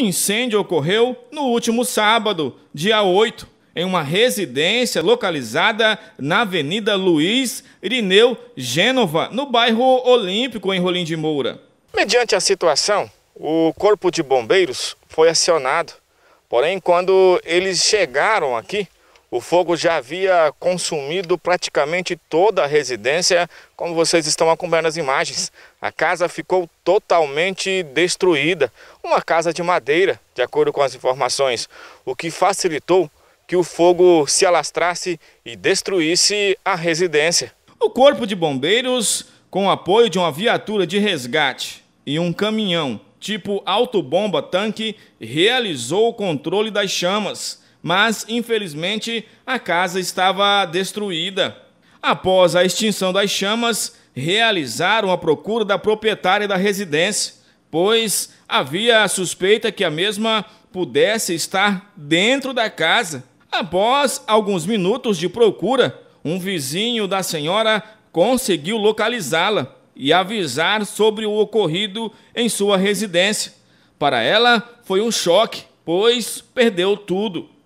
incêndio ocorreu no último sábado, dia 8, em uma residência localizada na Avenida Luiz Irineu Gênova, no bairro Olímpico, em Rolim de Moura. Mediante a situação, o Corpo de Bombeiros foi acionado. Porém, quando eles chegaram aqui, o fogo já havia consumido praticamente toda a residência, como vocês estão acompanhando as imagens. A casa ficou totalmente destruída, uma casa de madeira, de acordo com as informações, o que facilitou que o fogo se alastrasse e destruísse a residência. O corpo de bombeiros, com o apoio de uma viatura de resgate e um caminhão tipo autobomba tanque, realizou o controle das chamas mas infelizmente a casa estava destruída. Após a extinção das chamas, realizaram a procura da proprietária da residência, pois havia a suspeita que a mesma pudesse estar dentro da casa. Após alguns minutos de procura, um vizinho da senhora conseguiu localizá-la e avisar sobre o ocorrido em sua residência. Para ela, foi um choque, pois perdeu tudo.